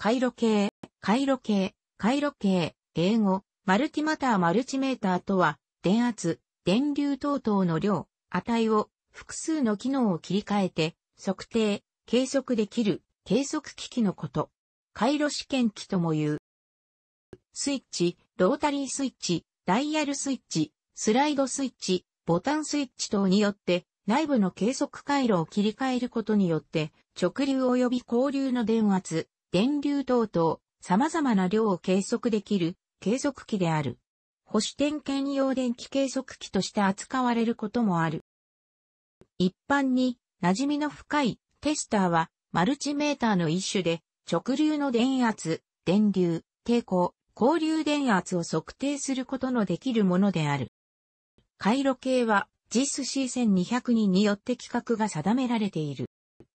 回路系、回路系、回路系、英語、マルティマターマルチメーターとは、電圧、電流等々の量、値を複数の機能を切り替えて、測定、計測できる計測機器のこと。回路試験機とも言う。スイッチ、ロータリースイッチ、ダイヤルスイッチ、スライドスイッチ、ボタンスイッチ等によって、内部の計測回路を切り替えることによって、直流及び交流の電圧、電流等々、様々な量を計測できる計測器である。保守点検用電気計測器として扱われることもある。一般に馴染みの深いテスターはマルチメーターの一種で直流の電圧、電流、抵抗、交流電圧を測定することのできるものである。回路計は JIS C1200 によって規格が定められている。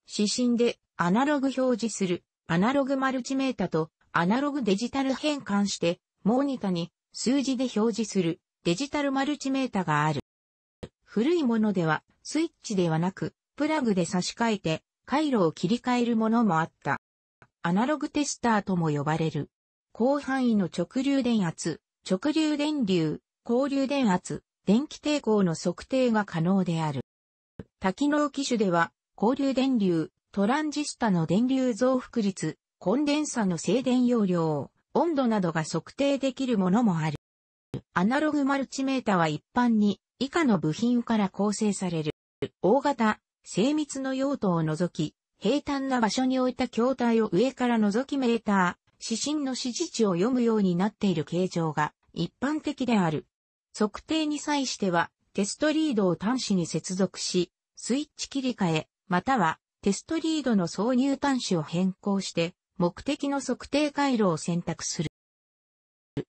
指針でアナログ表示するアナログマルチメータとアナログデジタル変換して、モニタに数字で表示するデジタルマルチメータがある。古いものではスイッチではなくプラグで差し替えて回路を切り替えるものもあった。アナログテスターとも呼ばれる。広範囲の直流電圧、直流電流、交流電圧、電気抵抗の測定が可能である。多機能機種では、交流電流、トランジスタの電流増幅率、コンデンサの静電容量、温度などが測定できるものもある。アナログマルチメータは一般に以下の部品から構成される。大型、精密の用途を除き、平坦な場所に置いた筐体を上から覗きメーター、指針の指示値を読むようになっている形状が一般的である。測定に際しては、テストリードを端子に接続し、スイッチ切り替え、またはテストリードの挿入端子を変更して、目的の測定回路を選択する。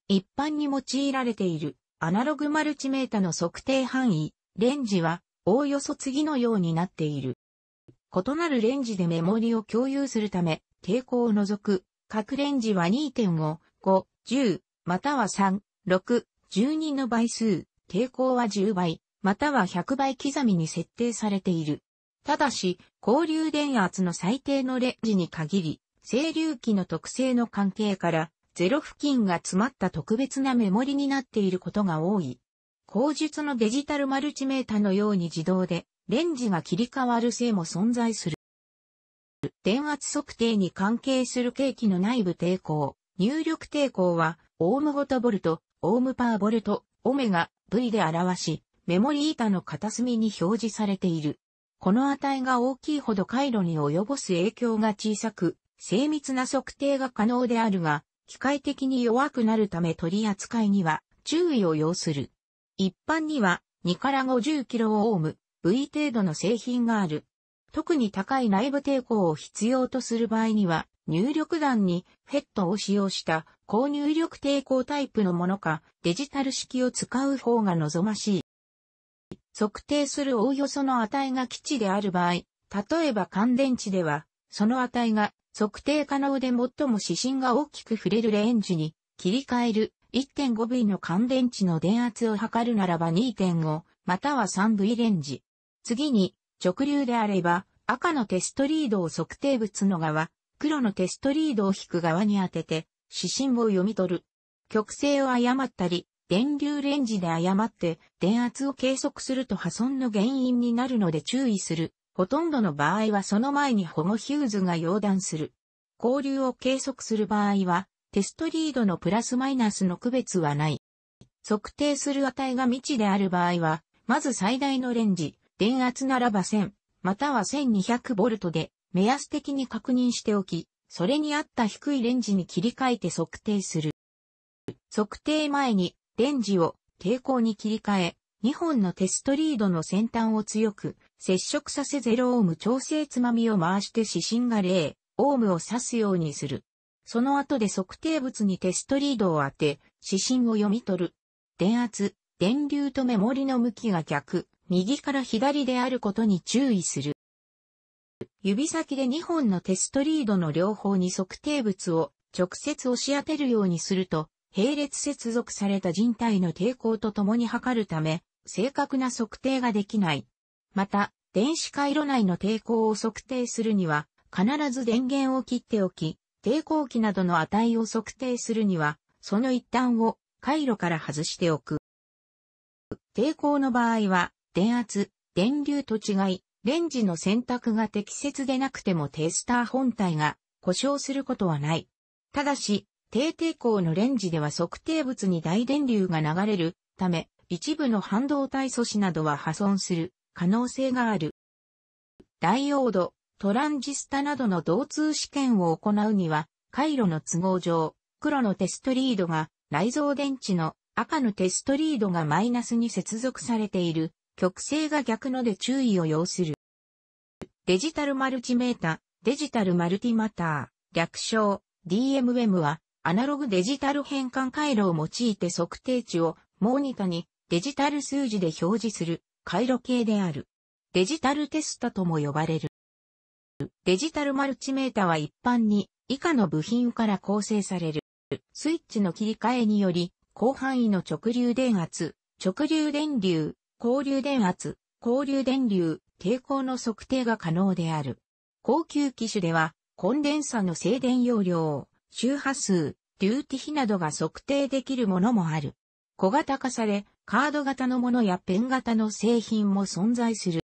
一般に用いられているアナログマルチメータの測定範囲、レンジは、おおよそ次のようになっている。異なるレンジでメモリを共有するため、抵抗を除く、各レンジは2.5、5、10、または3、6、12の倍数、抵抗は10倍、または100倍刻みに設定されている。ただし、交流電圧の最低のレンジに限り、整流器の特性の関係から、ゼロ付近が詰まった特別なメモリになっていることが多い。後述のデジタルマルチメータのように自動で、レンジが切り替わる性も存在する。電圧測定に関係する計器の内部抵抗、入力抵抗は、オームごとボルト、オームパーボルト、オメガ、V で表し、メモリ板の片隅に表示されている。この値が大きいほど回路に及ぼす影響が小さく、精密な測定が可能であるが、機械的に弱くなるため取り扱いには注意を要する。一般には2から 50kΩ、V 程度の製品がある。特に高い内部抵抗を必要とする場合には、入力弾にフェットを使用した高入力抵抗タイプのものか、デジタル式を使う方が望ましい。測定するおおよその値が基地である場合、例えば乾電池では、その値が測定可能で最も指針が大きく触れるレンジに切り替える 1.5V の乾電池の電圧を測るならば2.5または 3V レンジ。次に直流であれば赤のテストリードを測定物の側、黒のテストリードを引く側に当てて指針を読み取る。曲線を誤ったり電流レンジで誤って電圧を計測すると破損の原因になるので注意する。ほとんどの場合はその前に保護ヒューズが溶断する。交流を計測する場合は、テストリードのプラスマイナスの区別はない。測定する値が未知である場合は、まず最大のレンジ、電圧ならば1000、または 1200V で目安的に確認しておき、それに合った低いレンジに切り替えて測定する。測定前にレンジを抵抗に切り替え、2本のテストリードの先端を強く接触させ0オーム調整つまみを回して指針が0オームを指すようにする。その後で測定物にテストリードを当て、指針を読み取る。電圧、電流とメモリの向きが逆、右から左であることに注意する。指先で2本のテストリードの両方に測定物を直接押し当てるようにすると、並列接続された人体の抵抗と共に測るため、正確な測定ができない。また、電子回路内の抵抗を測定するには、必ず電源を切っておき、抵抗器などの値を測定するには、その一端を回路から外しておく。抵抗の場合は、電圧、電流と違い、レンジの選択が適切でなくてもテスター本体が故障することはない。ただし、低抵抗のレンジでは測定物に大電流が流れるため、一部の半導体素子などは破損する可能性がある。ダイオード、トランジスタなどの導通試験を行うには、回路の都合上、黒のテストリードが内蔵電池の赤のテストリードがマイナスに接続されている、極性が逆ので注意を要する。デジタルマルチメータ、デジタルマルティマター、略称 DMM はアナログデジタル変換回路を用いて測定値をモニタにデジタル数字で表示する回路系である。デジタルテスタとも呼ばれる。デジタルマルチメータは一般に以下の部品から構成される。スイッチの切り替えにより、広範囲の直流電圧、直流電流、交流電圧、交流電流、抵抗の測定が可能である。高級機種では、コンデンサの静電容量周波数、ューティ比などが測定できるものもある。小型化され、カード型のものやペン型の製品も存在する。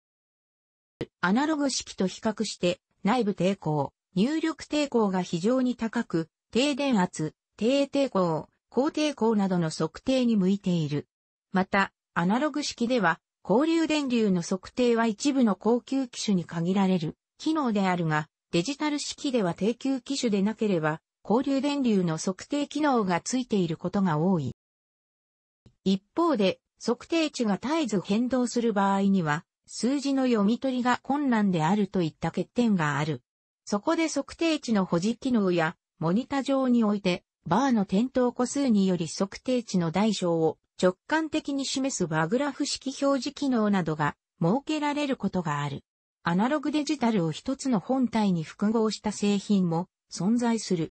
アナログ式と比較して内部抵抗、入力抵抗が非常に高く、低電圧、低抵抗、高抵抗などの測定に向いている。また、アナログ式では、交流電流の測定は一部の高級機種に限られる機能であるが、デジタル式では低級機種でなければ、交流電流の測定機能がついていることが多い。一方で、測定値が絶えず変動する場合には、数字の読み取りが困難であるといった欠点がある。そこで測定値の保持機能や、モニタ上において、バーの点灯個数により測定値の大小を直感的に示すバグラフ式表示機能などが設けられることがある。アナログデジタルを一つの本体に複合した製品も存在する。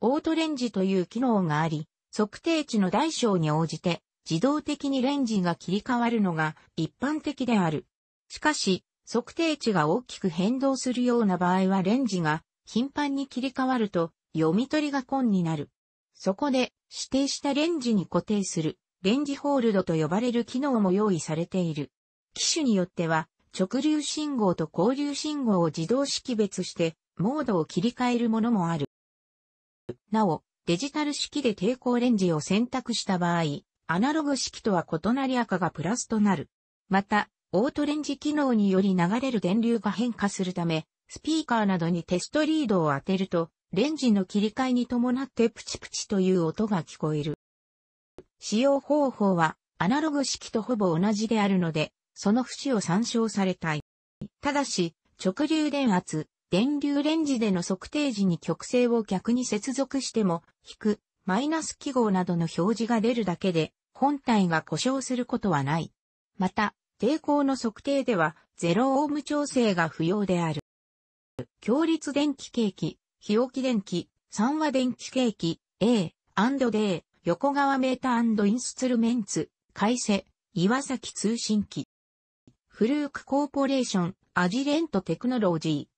オートレンジという機能があり、測定値の大小に応じて自動的にレンジが切り替わるのが一般的である。しかし、測定値が大きく変動するような場合はレンジが頻繁に切り替わると読み取りが困になる。そこで指定したレンジに固定するレンジホールドと呼ばれる機能も用意されている。機種によっては直流信号と交流信号を自動識別してモードを切り替えるものもある。なお、デジタル式で抵抗レンジを選択した場合、アナログ式とは異なり赤がプラスとなる。また、オートレンジ機能により流れる電流が変化するため、スピーカーなどにテストリードを当てると、レンジの切り替えに伴ってプチプチという音が聞こえる。使用方法は、アナログ式とほぼ同じであるので、その節を参照されたい。ただし、直流電圧、電流レンジでの測定時に極性を逆に接続しても、引く、マイナス記号などの表示が出るだけで、本体が故障することはない。また、抵抗の測定では、0オーム調整が不要である。強立電気計器、日置き電気、三和電気計器、A&D、横川メーターインストゥルメンツ、改正、岩崎通信機。フルークコーポレーション、アジレントテクノロジー。